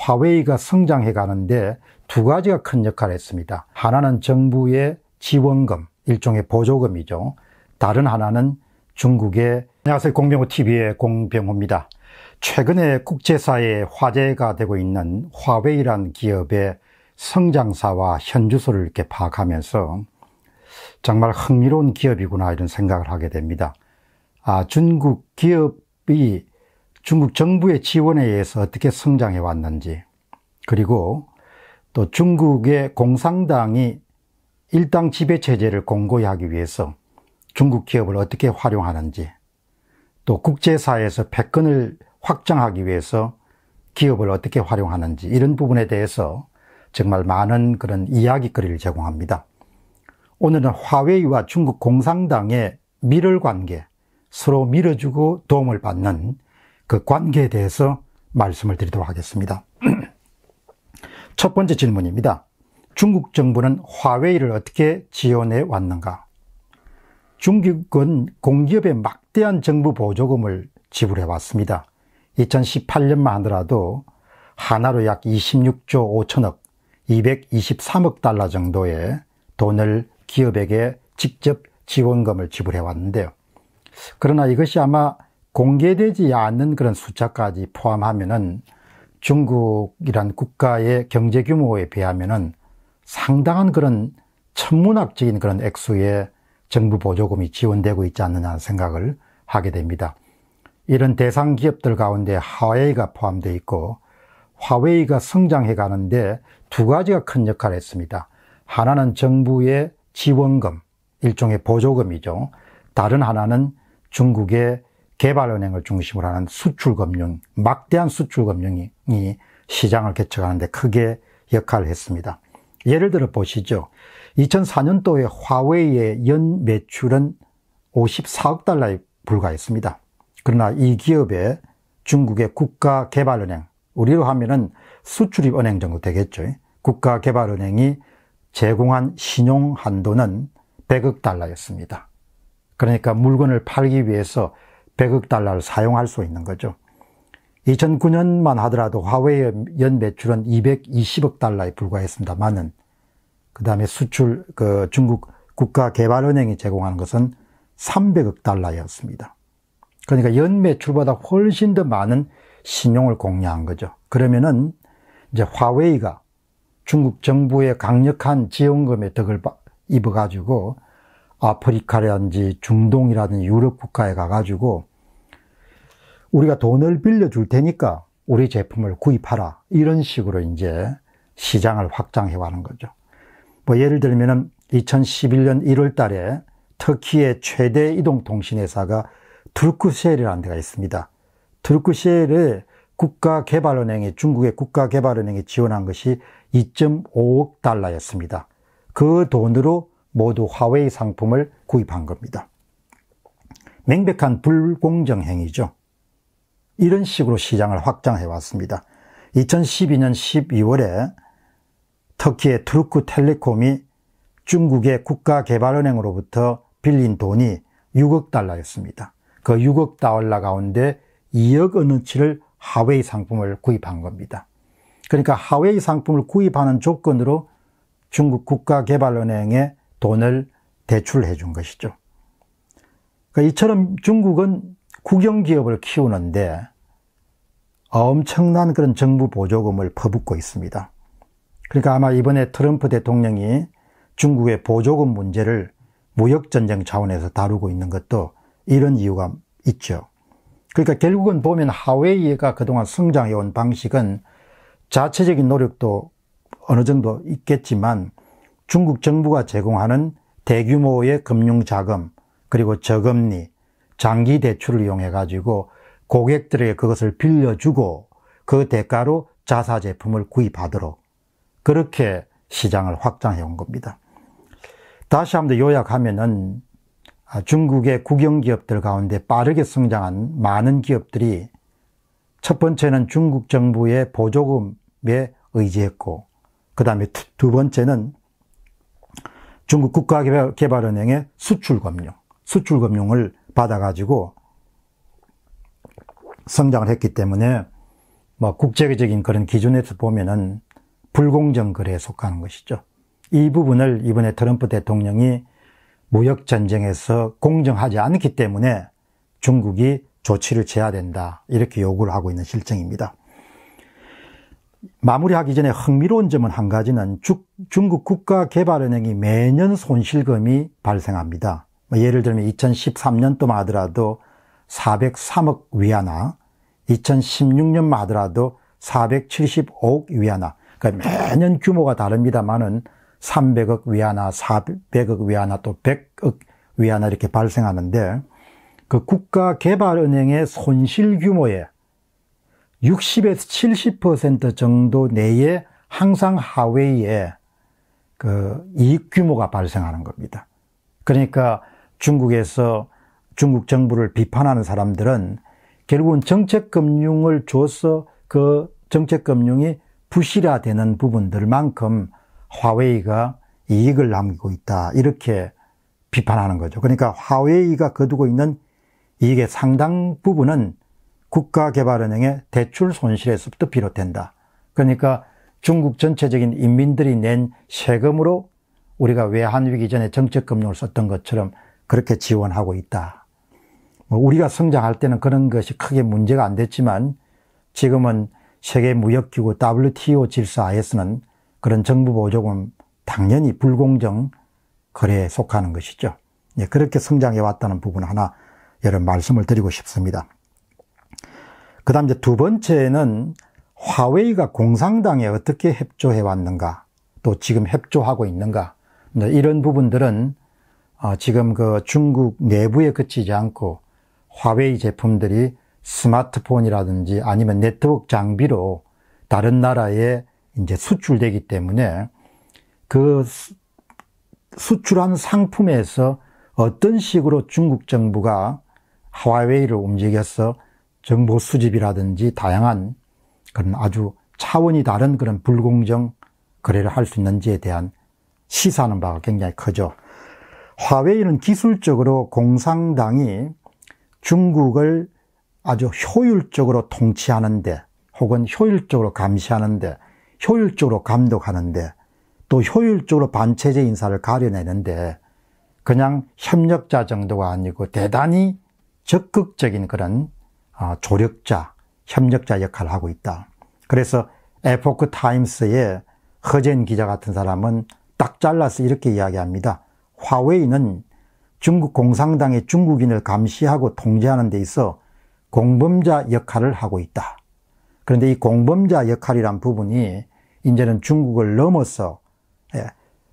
화웨이가 성장해 가는데 두 가지가 큰 역할을 했습니다. 하나는 정부의 지원금, 일종의 보조금이죠. 다른 하나는 중국의 안녕하세요. 공병호 TV의 공병호입니다. 최근에 국제사회에 화제가 되고 있는 화웨이란 기업의 성장사와 현주소를 이렇게 파악하면서 정말 흥미로운 기업이구나 이런 생각을 하게 됩니다. 아, 중국 기업이 중국 정부의 지원에 의해서 어떻게 성장해 왔는지, 그리고 또 중국의 공산당이 일당 지배체제를 공고히 하기 위해서 중국 기업을 어떻게 활용하는지, 또 국제사회에서 패권을 확장하기 위해서 기업을 어떻게 활용하는지, 이런 부분에 대해서 정말 많은 그런 이야기거리를 제공합니다. 오늘은 화웨이와 중국 공산당의 밀을 관계, 서로 밀어주고 도움을 받는 그 관계에 대해서 말씀을 드리도록 하겠습니다. 첫 번째 질문입니다. 중국 정부는 화웨이를 어떻게 지원해 왔는가? 중국은 공기업에 막대한 정부 보조금을 지불해 왔습니다. 2018년만 하더라도 하나로 약 26조 5천억, 223억 달러 정도의 돈을 기업에게 직접 지원금을 지불해 왔는데요. 그러나 이것이 아마 공개되지 않는 그런 숫자까지 포함하면은 중국이란 국가의 경제 규모에 비하면은 상당한 그런 천문학적인 그런 액수의 정부 보조금이 지원되고 있지 않느냐 생각을 하게 됩니다. 이런 대상 기업들 가운데 하웨이가 포함되어 있고 화웨이가 성장해 가는데 두 가지가 큰 역할을 했습니다. 하나는 정부의 지원금, 일종의 보조금이죠. 다른 하나는 중국의 개발은행을 중심으로 하는 수출금융, 막대한 수출금융이 시장을 개척하는데 크게 역할을 했습니다. 예를 들어 보시죠. 2004년도에 화웨이의 연 매출은 54억 달러에 불과했습니다. 그러나 이기업에 중국의 국가개발은행, 우리로 하면은 수출입은행 정도 되겠죠. 국가개발은행이 제공한 신용 한도는 100억 달러였습니다. 그러니까 물건을 팔기 위해서 100억 달러를 사용할 수 있는 거죠. 2009년만 하더라도 화웨이의 연 매출은 220억 달러에 불과했습니다만은 그 다음에 수출 그 중국 국가개발은행이 제공하는 것은 300억 달러였습니다. 그러니까 연 매출보다 훨씬 더 많은 신용을 공유한 거죠. 그러면은 이제 화웨이가 중국 정부의 강력한 지원금의 덕을 입어가지고 아프리카라든지 중동이라든지 유럽 국가에 가가지고 우리가 돈을 빌려줄 테니까 우리 제품을 구입하라. 이런 식으로 이제 시장을 확장해 가는 거죠. 뭐 예를 들면 2011년 1월 달에 터키의 최대 이동통신회사가 트루크셀이라는 데가 있습니다. 트루크셀의 국가개발은행이 중국의 국가개발은행이 지원한 것이 2.5억 달러였습니다. 그 돈으로 모두 화웨이 상품을 구입한 겁니다. 명백한 불공정 행위죠. 이런 식으로 시장을 확장해 왔습니다. 2012년 12월에 터키의 트루크텔레콤이 중국의 국가개발은행으로부터 빌린 돈이 6억 달러였습니다. 그 6억 달러 가운데 2억 원어치를 하웨이 상품을 구입한 겁니다. 그러니까 하웨이 상품을 구입하는 조건으로 중국 국가개발은행에 돈을 대출해 준 것이죠. 그러니까 이처럼 중국은 국영기업을 키우는데 엄청난 그런 정부 보조금을 퍼붓고 있습니다. 그러니까 아마 이번에 트럼프 대통령이 중국의 보조금 문제를 무역전쟁 차원에서 다루고 있는 것도 이런 이유가 있죠. 그러니까 결국은 보면 하웨이가 그동안 성장해온 방식은 자체적인 노력도 어느 정도 있겠지만 중국 정부가 제공하는 대규모의 금융자금 그리고 저금리, 장기 대출을 이용해 가지고 고객들에게 그것을 빌려주고 그 대가로 자사 제품을 구입하도록 그렇게 시장을 확장해 온 겁니다. 다시 한번 요약하면은 아, 중국의 국영 기업들 가운데 빠르게 성장한 많은 기업들이 첫 번째는 중국 정부의 보조금에 의지했고, 그 다음에 두 번째는 중국 국가개발은행의 수출금융, 수출금융을 받아가지고 성장을 했기 때문에 뭐 국제적인 그런 기준에서 보면은 불공정 거래에 속하는 것이죠. 이 부분을 이번에 트럼프 대통령이 무역 전쟁에서 공정하지 않기 때문에 중국이 조치를 취해야 된다 이렇게 요구를 하고 있는 실정입니다. 마무리하기 전에 흥미로운 점은 한 가지는 중국 국가개발은행이 매년 손실금이 발생합니다. 뭐 예를 들면 2013년도만 하더라도 403억 위안화, 2016년만 하더라도 475억 위안화. 그러니까 매년 규모가 다릅니다만은 300억 위안화, 400억 위안화, 또 100억 위안화 이렇게 발생하는데 그 국가개발은행의 손실 규모의 60에서 70% 정도 내에 항상 하웨이에 그 이익 규모가 발생하는 겁니다. 그러니까 중국에서 중국 정부를 비판하는 사람들은 결국은 정책금융을 줘서 그 정책금융이 부실화되는 부분들만큼 화웨이가 이익을 남기고 있다. 이렇게 비판하는 거죠. 그러니까 화웨이가 거두고 있는 이익의 상당 부분은 국가개발은행의 대출 손실에서부터 비롯된다. 그러니까 중국 전체적인 인민들이 낸 세금으로 우리가 외환위기 전에 정책금융을 썼던 것처럼 그렇게 지원하고 있다. 뭐 우리가 성장할 때는 그런 것이 크게 문제가 안 됐지만 지금은 세계 무역기구 WTO 질서하에서는 그런 정부 보조금 당연히 불공정 거래에 속하는 것이죠. 예, 그렇게 성장해 왔다는 부분 하나 여러 말씀을 드리고 싶습니다. 그 다음 이제 두 번째는 화웨이가 공상당에 어떻게 협조해 왔는가 또 지금 협조하고 있는가 이런 부분들은 어, 지금 그 중국 내부에 그치지 않고 화웨이 제품들이 스마트폰이라든지 아니면 네트워크 장비로 다른 나라에 이제 수출되기 때문에 그 수출한 상품에서 어떤 식으로 중국 정부가 화웨이를 움직여서 정보 수집이라든지 다양한 그런 아주 차원이 다른 그런 불공정 거래를 할 수 있는지에 대한 시사하는 바가 굉장히 크죠. 화웨이는 기술적으로 공산당이 중국을 아주 효율적으로 통치하는데 혹은 효율적으로 감시하는데 효율적으로 감독하는데 또 효율적으로 반체제 인사를 가려내는데 그냥 협력자 정도가 아니고 대단히 적극적인 그런 어, 조력자, 협력자 역할을 하고 있다. 그래서 에포크 타임스의 허젠 기자 같은 사람은 딱 잘라서 이렇게 이야기합니다. 화웨이는 중국 공산당이 중국인을 감시하고 통제하는 데 있어 공범자 역할을 하고 있다. 그런데 이 공범자 역할이란 부분이 이제는 중국을 넘어서 예,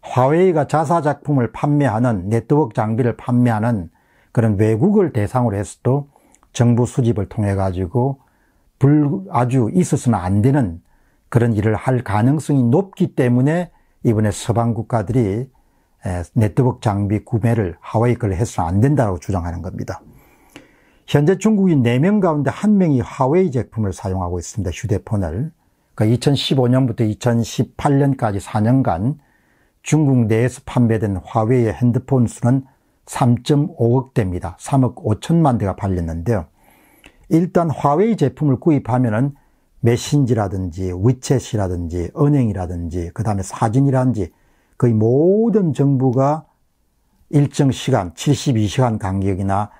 화웨이가 자사 작품을 판매하는 네트워크 장비를 판매하는 그런 외국을 대상으로 해서도 정부 수집을 통해 가지고 불 아주 있어서는 안 되는 그런 일을 할 가능성이 높기 때문에 이번에 서방 국가들이 네트워크 장비 구매를 하와이 걸 해서는 안 된다고 주장하는 겁니다. 현재 중국인 4명 가운데 1명이 하웨이 제품을 사용하고 있습니다. 휴대폰을. 그러니까 2015년부터 2018년까지 4년간 중국 내에서 판매된 화웨이의 핸드폰 수는 3.5억 대입니다. 3억 5천만 대가 팔렸는데요. 일단 화웨이 제품을 구입하면은 메신지라든지 위챗이라든지 은행이라든지 그 다음에 사진이라든지 거의 모든 정부가 일정 시간, 72시간 간격이나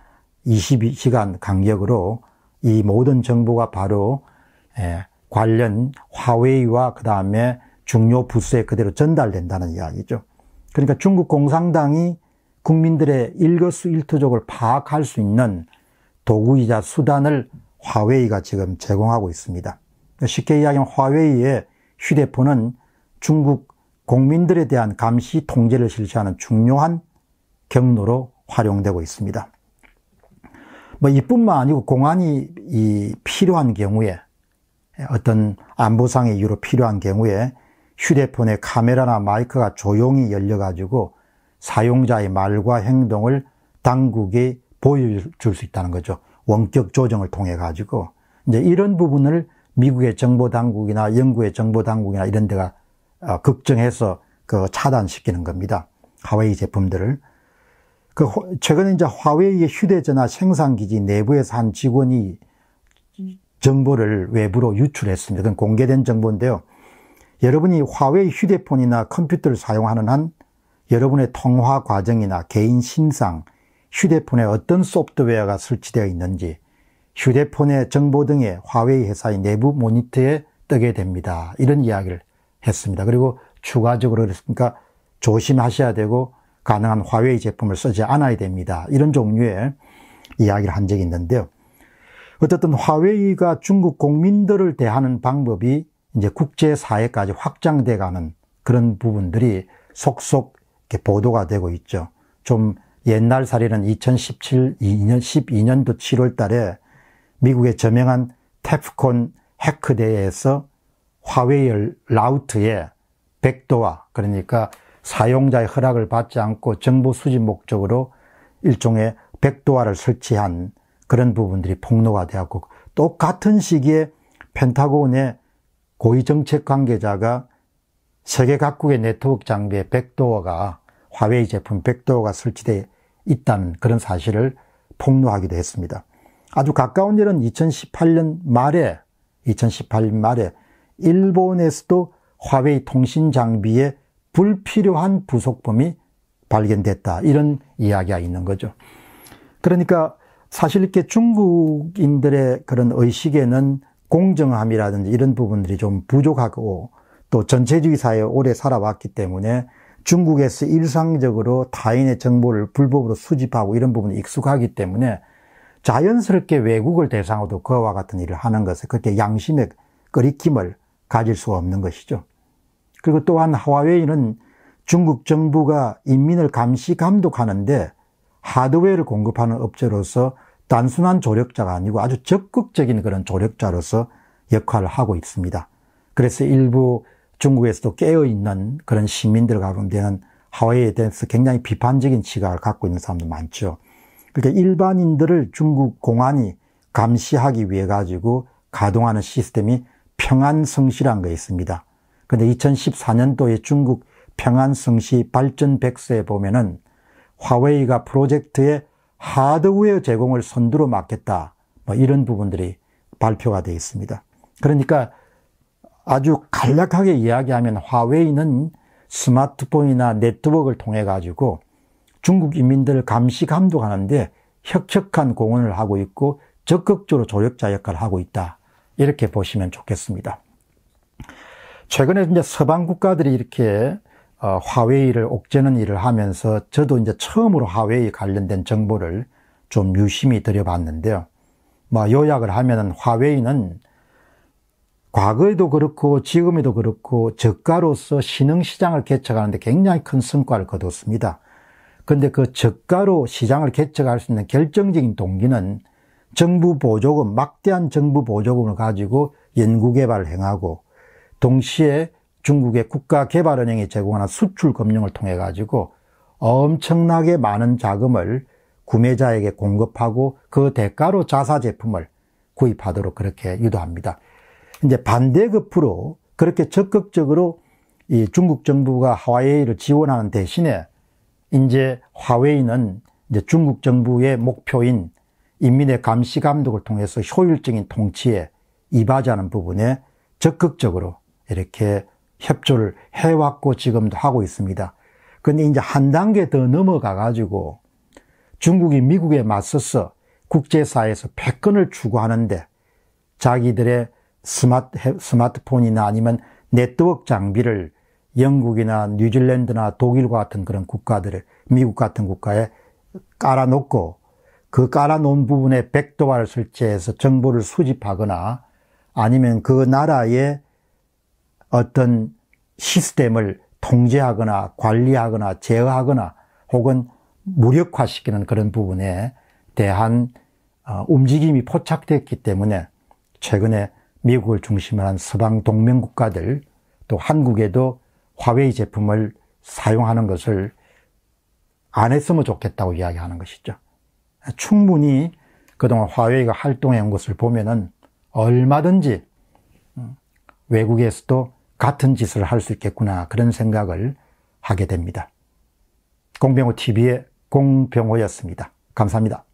22시간 간격으로 이 모든 정부가 바로 예, 관련 화웨이와 그 다음에 중요 부스에 그대로 전달된다는 이야기죠. 그러니까 중국 공산당이 국민들의 일거수일투족을 파악할 수 있는 도구이자 수단을 화웨이가 지금 제공하고 있습니다. 그러니까 쉽게 이야기하면 화웨이의 휴대폰은 중국 국민들에 대한 감시 통제를 실시하는 중요한 경로로 활용되고 있습니다. 뭐 이뿐만 아니고 공안이 필요한 경우에 어떤 안보상의 이유로 필요한 경우에 휴대폰의 카메라나 마이크가 조용히 열려가지고 사용자의 말과 행동을 당국이 보여줄 수 있다는 거죠. 원격 조정을 통해 가지고 이제 이런 부분을 미국의 정보 당국이나 영국의 정보 당국이나 이런 데가 걱증해서그 어, 차단시키는 겁니다. 하웨이 제품들을. 그 최근에 이제 화웨이의 휴대전화 생산기지 내부에서 한 직원이 정보를 외부로 유출했습니다. 그건 공개된 정보인데요. 여러분이 화웨이 휴대폰이나 컴퓨터를 사용하는 한 여러분의 통화 과정이나 개인 신상, 휴대폰에 어떤 소프트웨어가 설치되어 있는지, 휴대폰의 정보 등의 화웨이 회사의 내부 모니터에 뜨게 됩니다. 이런 이야기를 했습니다. 그리고 추가적으로 그러니까 조심하셔야 되고 가능한 화웨이 제품을 쓰지 않아야 됩니다. 이런 종류의 이야기를 한 적이 있는데요. 어쨌든 화웨이가 중국 국민들을 대하는 방법이 이제 국제사회까지 확장돼 가는 그런 부분들이 속속 보도가 되고 있죠. 좀 옛날 사례는 2017, 2년, 12년도 7월 달에 미국의 저명한 테프콘 해크대회에서 화웨이열 라우트에 백도와 그러니까 사용자의 허락을 받지 않고 정보 수집 목적으로 일종의 백도화를 설치한 그런 부분들이 폭로가 되었고 똑같은 시기에 펜타곤의 고위 정책 관계자가 세계 각국의 네트워크 장비에 백도어가 화웨이 제품 백도어가 설치되어 있다는 그런 사실을 폭로하기도 했습니다. 아주 가까운 일은 2018년 말에 2018년 말에 일본에서도 화웨이 통신 장비에 불필요한 부속품이 발견됐다. 이런 이야기가 있는 거죠. 그러니까 사실 이렇게 중국인들의 그런 의식에는 공정함이라든지 이런 부분들이 좀 부족하고 또 전체주의 사회에 오래 살아왔기 때문에 중국에서 일상적으로 타인의 정보를 불법으로 수집하고 이런 부분이 익숙하기 때문에 자연스럽게 외국을 대상으로 그와 같은 일을 하는 것을 그렇게 양심의 끓이킴을 가질 수 없는 것이죠. 그리고 또한 화웨이는 중국 정부가 인민을 감시 감독하는데 하드웨어를 공급하는 업체로서 단순한 조력자가 아니고 아주 적극적인 그런 조력자로서 역할을 하고 있습니다. 그래서 일부 중국에서도 깨어있는 그런 시민들 가운데는 하와이에 대해서 굉장히 비판적인 시각을 갖고 있는 사람도 많죠. 그러니까 일반인들을 중국 공안이 감시하기 위해 가지고 가동하는 시스템이 평안성시란 게 있습니다. 그런데 2014년도에 중국 평안성시 발전 백서에 보면은 화웨이가 프로젝트에 하드웨어 제공을 선두로 맡겠다. 뭐 이런 부분들이 발표가 되어 있습니다. 그러니까 아주 간략하게 이야기하면 화웨이는 스마트폰이나 네트워크를 통해 가지고 중국 인민들을 감시 감독하는데 혁혁한 공헌을 하고 있고 적극적으로 조력자 역할을 하고 있다. 이렇게 보시면 좋겠습니다. 최근에 이제 서방 국가들이 이렇게 어, 화웨이를 옥죄는 일을 하면서 저도 이제 처음으로 화웨이 관련된 정보를 좀 유심히 들여봤는데요. 뭐 요약을 하면은 화웨이는 과거에도 그렇고 지금에도 그렇고 저가로서 신흥시장을 개척하는데 굉장히 큰 성과를 거뒀습니다. 그런데 그 저가로 시장을 개척할 수 있는 결정적인 동기는 정부 보조금, 막대한 정부 보조금을 가지고 연구개발을 행하고 동시에 중국의 국가개발은행이 제공하는 수출금융을 통해 가지고 엄청나게 많은 자금을 구매자에게 공급하고 그 대가로 자사 제품을 구입하도록 그렇게 유도합니다. 이제 반대급으로 그렇게 적극적으로 이 중국 정부가 화웨이를 지원하는 대신에 이제 화웨이는 이제 중국 정부의 목표인 인민의 감시 감독을 통해서 효율적인 통치에 이바지하는 부분에 적극적으로 이렇게 협조를 해왔고 지금도 하고 있습니다. 그런데 이제 한 단계 더 넘어가 가지고 중국이 미국에 맞서서 국제사회에서 패권을 추구하는데 자기들의 스마트, 스마트폰이나 아니면 네트워크 장비를 영국이나 뉴질랜드나 독일과 같은 그런 국가들을 미국 같은 국가에 깔아놓고 그 깔아놓은 부분에 백도화를 설치해서 정보를 수집하거나 아니면 그 나라의 어떤 시스템을 통제하거나 관리하거나 제어하거나 혹은 무력화시키는 그런 부분에 대한 어, 움직임이 포착됐기 때문에 최근에 미국을 중심으로 한 서방 동맹 국가들 또 한국에도 화웨이 제품을 사용하는 것을 안 했으면 좋겠다고 이야기하는 것이죠. 충분히 그동안 화웨이가 활동해 온 것을 보면은 얼마든지 음, 외국에서도 같은 짓을 할 수 있겠구나 그런 생각을 하게 됩니다. 공병호 TV의 공병호였습니다. 감사합니다.